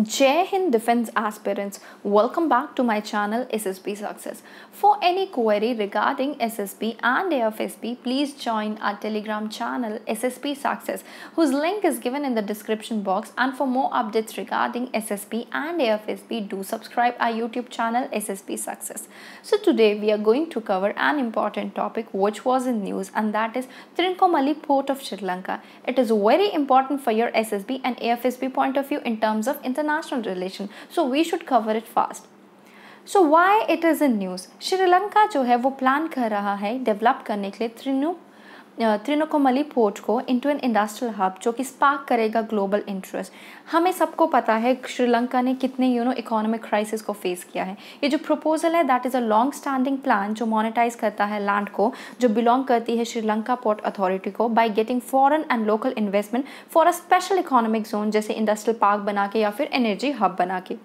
Jai Hind Defense Aspirants, welcome back to my channel SSB Success. For any query regarding SSB and AFSB, please join our Telegram channel SSB Success, whose link is given in the description box. And for more updates regarding SSB and AFSB, do subscribe our YouTube channel SSB Success. So today we are going to cover an important topic which was in news and that is Trincomalee Port of Sri Lanka. It is very important for your SSB and AFSB point of view in terms of international international relation so we should cover it fast so why it is in news Sri Lanka जो है वो plan कर रहा है develop करने के लिए त्रिनु त्रिनकोमली पोर्ट को इंटू एन इंडस्ट्रियल हब जो कि स्पार्क करेगा ग्लोबल इंटरेस्ट हमें सबको पता है श्रीलंका ने कितने यू नो इकोनॉमिक क्राइसिस को फेस किया है ये जो प्रपोजल है that is a long standing plan जो मोनिटाइज करता है लैंड को जो बिलोंग करती है श्रीलंका पोर्ट अथॉरिटी को by getting foreign and local investment for a special economic zone जैसे इंडस्ट्रियल पार्क बना के या फिर एनर्जी हब बना के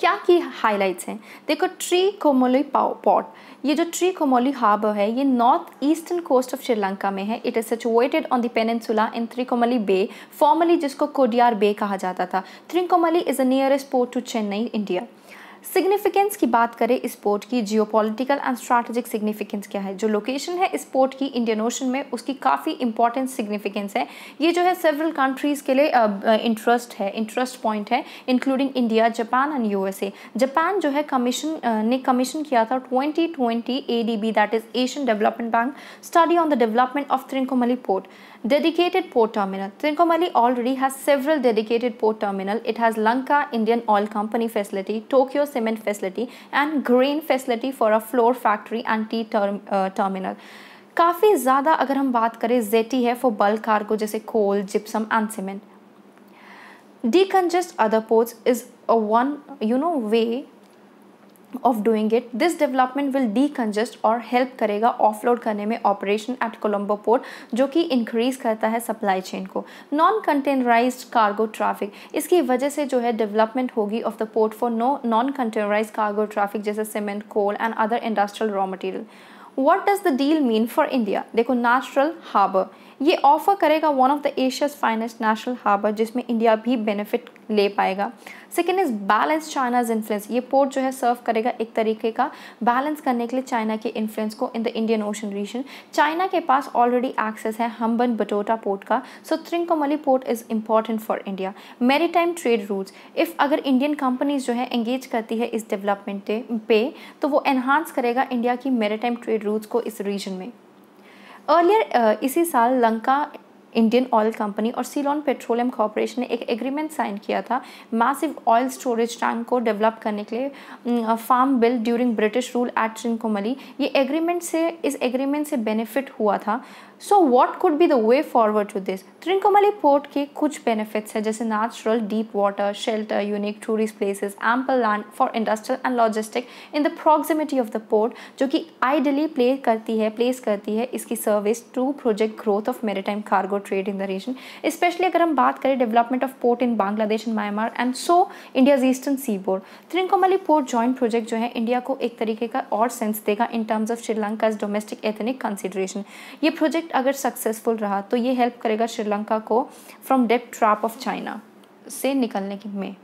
क्या की हाईलाइट्स हैं देखो ट्री कोमोली पॉट ये जो ट्री कोमोली हार्बर है ये north eastern coast of Sri Lanka में है it is situated on the peninsula in Trincomalee bay formerly जिसको कोडियार बे कहा जाता था Trincomalee is a nearest port to Chennai India significance की बात करें इस पोर्ट की जियोपॉलिटिकल एंड स्ट्रैटेजिक सिग्निफिकेंस क्या है जो लोकेशन है इस पोर्ट की इंडियन ओशन में उसकी काफ़ी इंपॉर्टेंट सिग्निफिकेंस है ये जो है सेवरल कंट्रीज़ के लिए इंटरेस्ट uh, uh, है इंटरेस्ट पॉइंट है including India Japan and USA Japan जो है कमीशन uh, ने कमीशन किया था twenty twenty A D B that is Asian development bank study on the development of Trincomalee port dedicated port terminal trincomalee already has several dedicated port terminal it has Lanka Indian oil company facility Tokyo cement facility and grain facility for a flour factory and tea term, uh, terminal. काफ़ी ज़्यादा अगर हम बात करें jetty है for bulk cargo जैसे coal gypsum and cement decongest other ports is a one you know way of doing it this development will decongest और help करेगा ऑफलोड करने में ऑपरेशन एट कोलम्बो पोर्ट जो कि इंक्रीज करता है सप्लाई चेन को नॉन कंटेनराइज कार्गो ट्रैफिक इसकी वजह से जो है डेवलपमेंट होगी of the port for no non containerise cargo traffic जैसे cement coal and other industrial raw material what does the deal mean for India देखो नेचुरल हार्बर ये ऑफर करेगा one of the Asia's finest national harbour जिसमें India भी benefit ले पाएगा second is balance China's influence ये port जो है सर्व करेगा एक तरीके का बैलेंस करने के लिए चाइना के इन्फ्लुएंस को in the Indian ocean region China के पास ऑलरेडी एक्सेस है हम्बन बटोटा पोर्ट का so Trincomalee port is important for India maritime trade routes if अगर इंडियन कंपनीज जो है एंगेज करती है इस डेवलपमेंट पे तो वो एनहांस करेगा इंडिया की मेरी ट्रेड रूट्स को इस रीजन में अर्लियर uh, इसी साल लंका इंडियन ऑयल कंपनी और सीलॉन पेट्रोलियम कॉरपोरेशन ने एक एग्रीमेंट साइन किया था मैसिव ऑयल स्टोरेज टैंक को डेवलप करने के लिए farm built during British rule at Trincomalee ये एग्रीमेंट से इस एग्रीमेंट से बेनिफिट हुआ था so what could be the way forward to this Trincomalee port के कुछ बेनिफिट्स हैं जैसे natural deep water shelter unique tourist places ample land for industrial and logistic in the proximity of the port जो कि ideally play करती है place करती है इसकी service to project growth of time cargo trade in the region especially अगर हम बात करें development of port in Bangladesh and Myanmar and so India's eastern seaboard Trincomalee port joint project जो है इंडिया को एक तरीके का और सेंस देगा in terms of Sri Lanka domestic ethnic consideration ये प्रोजेक्ट अगर सक्सेसफुल रहा तो ये हेल्प करेगा श्रीलंका को from debt trap of China से निकलने के में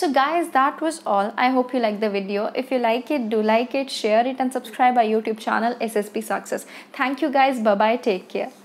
so guys that was all I hope you like the video if you like it do like it share it and subscribe I YouTube channel S S P success thank you guys bye take